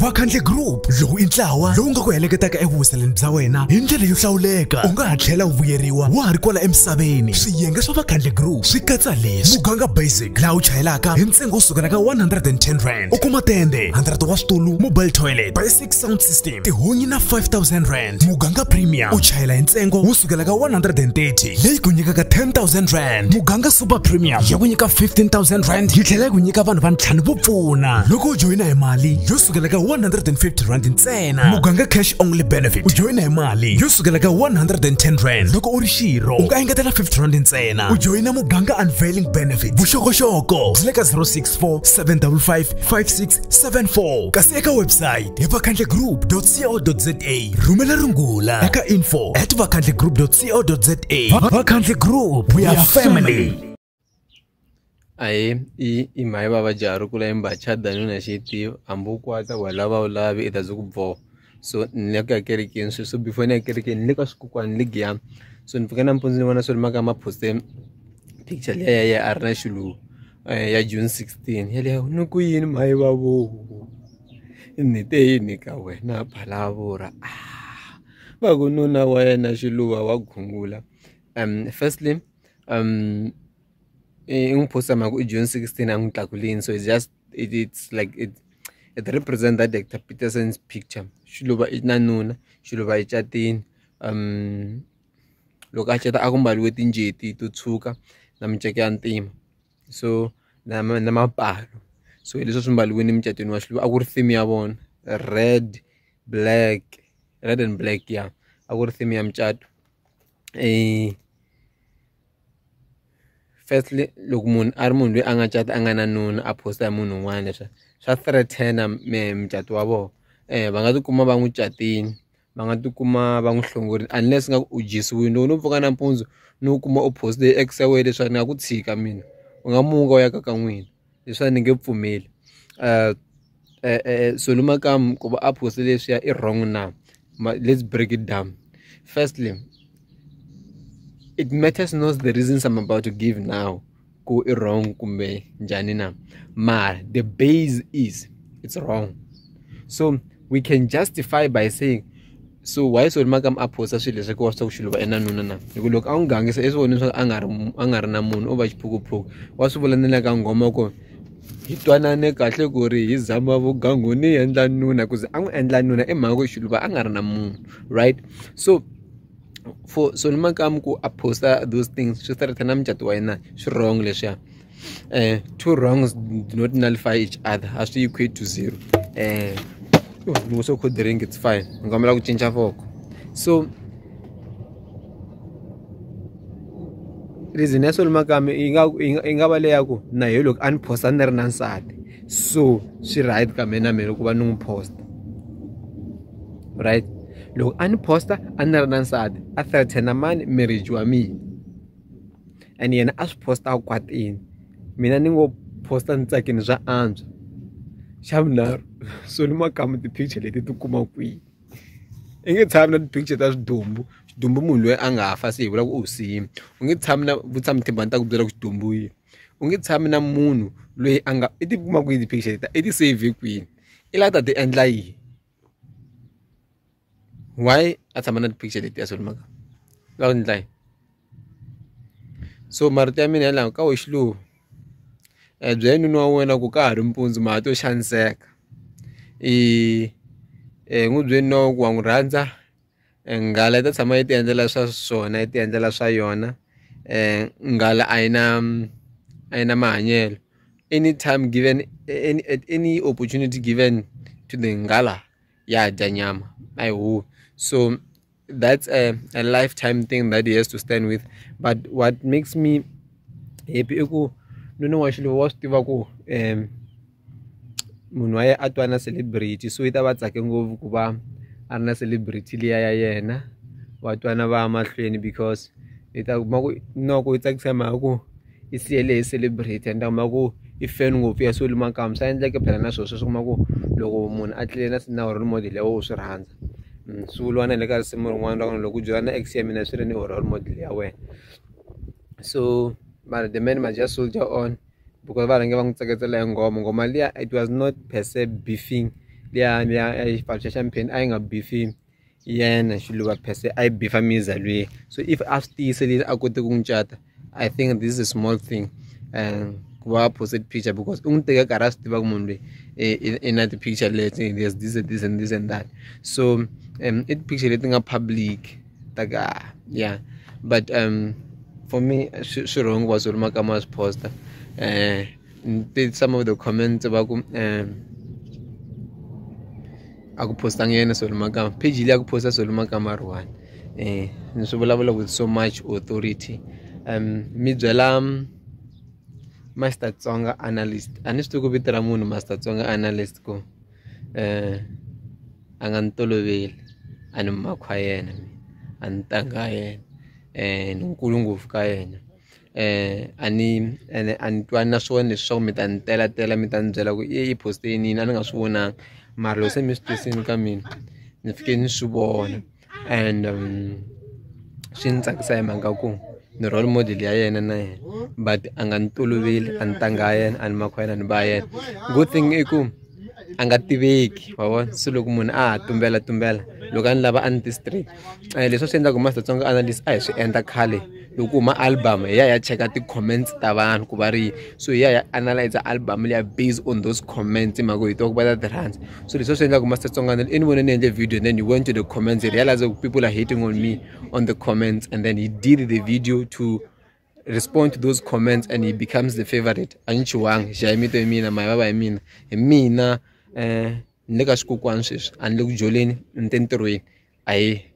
vakhandle group lowu i ntlawa lowu nga ku heleketaka evuhuseleni bya wena hi ndlela yo hlawuleka u nga ha tlhela u vuyeriwa wa ha ri kwala emisaveni swiyenge swa vakhandle group swi katsa leswi muganga basic laha u chayelaka hi ntsengo wo sukela ka 110 rand u kuma tende 100 wa switulu mobile toilet basic sound system tihunyi na 5000 rand muganga premium u chayela hi ntsengo wo sukela ka 130 leyi ku nyikaka 10000 rand muganga super premium ya ku nyika 15000 rand yi tlhela yi ku nyika vanhu va ntlhanu vo pfuna loko u joyina hi mali yo sukela ka 150 rand ntsena muganga cash only benefit u joyina hi mali yo sukela ka 110 rand loko u ri xirho u nga engetela 50 rand ntsena u joyina muganga unveiling benefit vuxokoxoko byi le ka 064 755 5674 kasi eka website hi vakhandle group co za rhumela rungula eka info at vakhandle group co za vakhandle group we are family aye imaye baba jaro kula imbacha danu na hambi ambu kwata i walaba ulabi itazukubvo so nileka kereke so so before ni ni na kereke nileka sikukwa niligya so ni nifukana mpunzi ni vona wana ri maka maposte picture ya ya ya arna shulu eh, ya June 16 ni ku yini maye babo nite yini ka wena a va ah, ku nuna wa yena xiluva wa gungula um firstly um Eh, umpost ama ku June 16 angidakulini so it's just it, it's like it it represents that Dr Peterson's picture xiluva i nanuna xiluva i catini um loko a cata a ku mbaliwe tinjeti to tshuka na minceke ya ntima so na na mapalo so leswi swi mbaliweni emicatweni wa xiluva a ku ri theme ya vona red black red and black ya a ku ri theme ya micato um eh, firstly loko munhu a ri munhu loyi a nga cati a nga na nuna a posta hi munhu un'wana leswi swa threatena mucato wa vona um va nga tikuma va n'wi catini va nga tikuma va n'wi hlongorini unless nga ku u jisiwini loko no pfuka nampundzu no kuma u poste exaway leswaku ni nga ku tshika mina u nga muka u ya ka ka n'wina leswaku ni nge pfumeli eh, eh, eh, solomakamu ku va a poste leswiya i wrong na let's break it down firstly it matters not the reasons i'm about to give now ku i wrong kumbe njhani na the base is it's wrong so we can justify by saying so why is ka miaphosa swilo leswi ku wa swi ta ku xilo va enanuna na hi ku loko a n'wi gangisa i swi voni leswaku a nga ri a nga ri na munhu o va xiphukuphuku wa swi vula na le ka nghoma ku hi twanane kahle ku ri hi zama vugangu ni endla nuna ku ze a n'wi endla nuna i mhaka ku xilo a nga ri na munhu right so for so ni makamu ku a post those things swi sirita na mucato wa yena swi wrong leswiya um two wrongs do not nullify each other a swi equate to zero um so co drink it's fine ni kombela ku cinca voko so reason ya swoni makamu yi nga va leya ku na hi loko a ni posta ni ri na nsati so swi right ka mina na mina ku va ni n'wi posta right loko a ni posta a ni ri na nsati a threatena mani marriage wa mina and yena a swi posta kwatini mina ni ngo posta ni tsakini swa antswa xa vunharhu so ni makamu ti-picture leti ti kuma kwihi i nge tshami na ti-picture ta swidumbu xidumbu munhu loyi a nga fa se hi vula ku u sime u nge tshami na vutshami timba ni ta ku byela ku xidumbu yini u nge tshami na munhu loyi a nga i ti kuma kwihi ti-picture leta i ti save kwini i lava ta ti endla yini y at sama nagpixel eh, eh, eh, iti asul maga lawan lay so marito ya mina ya lama ka wo xiluva e bya nuna wa wena ku ka ha ri mpundzu mati yo xaniseka i e n'wi bye nuna ku wa n'wi rhandza nghala yi ta tshama yi ti endlela swa swona yi ti endlela swa yona nghala a yi na a yi na mahanyelo any time given any, any opportunity given to the nghala yeah Danyama. I who So that's a, a lifetime thing that he has to stand with. But what makes me happy no no actually was tiva go? um munhu wa ye a celebrity so i ta va tsake ngopfu ku va celebrity liya ya yena wa ba va ya because i ta no ku noko i tsakisa mhaka ku i siyele i feni ngopfu ya so luma kambe swa endleke phela na swilo sweswo kuma ku loko munhu a tlile na na ri model ya wo swi rhandza mm, swi vuriwa na le ka risimu rin'wana ra kona loko u dyula na ex ya mina swi ri ni u ri model ya wena so but the man must just soldier on because va rhange va n'wi tsaketsela hi ngoma ngoma liya it was not per se beefing liya liya ya xipfalo xa champagne a yi nga beefing yena xiluva per se a yi beefa miza luya so if a swi tiyiselile a kote ku n'wi cata i think this is a small thing um, opposite picture because ungiteke a swi tiva ku munhu loyi eh, i eh, eh, na picture Letting there's this and this and this and that so um i picture letting a public taga, yeah but um for me swi wrong va swi rumaka ma swi poster um some of the comments about um I ku postanga yena solo Pejili page leyi a ku posta solo makamba ri so um ni with so much authority um mi byela master tsonga analyst a ni swi tivi ku vito ra munhu master tsonga analyst ku eh a nga ni toloveli a ni makhwa yena a ni tanga yena eh ni nkulu ngopfu ka yena eh ani ene ani twa na swona leswaku mi ta ni tela tela mi ta ni byela ku i poste yinini a ni nga swi vonanga mara loko se mi swi twisini ka mina ni fike ni swi vona and um, swi ni tsakisa hi mhaka ku ni role model ya yena na yena but a nga ni toloveli a ni tanga ya yena a ni makhwela ni va yena good thing i ku a nga tiveki wa vona se loko munhu a ha tumbelatumbela loko a ni lava a ni ti-street eh, leswi a swi endlaku master tsonga analyst a hi swi endla khale hi ku huma album hi ya ya cheka ti-comments ta vanhu ku va ri so hi ya ya analyze album liya based on those comments hi mhaka hi tiva ku va ta ti rhandza so leswi va swi endlaka master tsongana ni vone ni endle video and then he went to the comments he realize that people are hating on me on the comments and then he did the video to respond to those comments and he becomes the favorite a ni chuwanga xa hi mito ya mina mavava ya mina hi mina um ni le ka swikokwani sweswi a ni le ku joleni ni te ntirhweni a